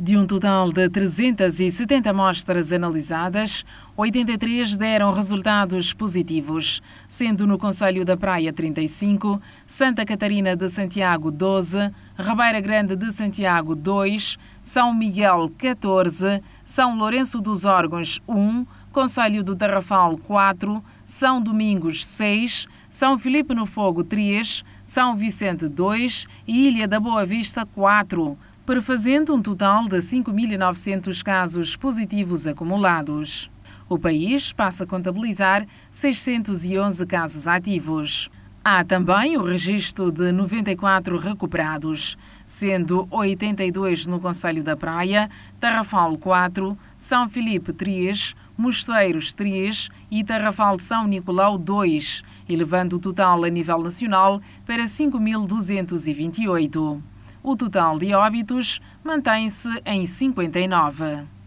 De um total de 370 amostras analisadas, 83 deram resultados positivos, sendo no Conselho da Praia 35, Santa Catarina de Santiago 12, Ribeira Grande de Santiago 2, São Miguel 14, São Lourenço dos Órgãos 1, Conselho do Tarrafal 4, São Domingos 6, São Filipe no Fogo 3, São Vicente 2 e Ilha da Boa Vista 4 para fazendo um total de 5.900 casos positivos acumulados. O país passa a contabilizar 611 casos ativos. Há também o registro de 94 recuperados, sendo 82 no Conselho da Praia, Tarrafal 4, São Filipe 3, Mosteiros 3 e Tarrafal de São Nicolau 2, elevando o total a nível nacional para 5.228 o total de óbitos mantém-se em 59.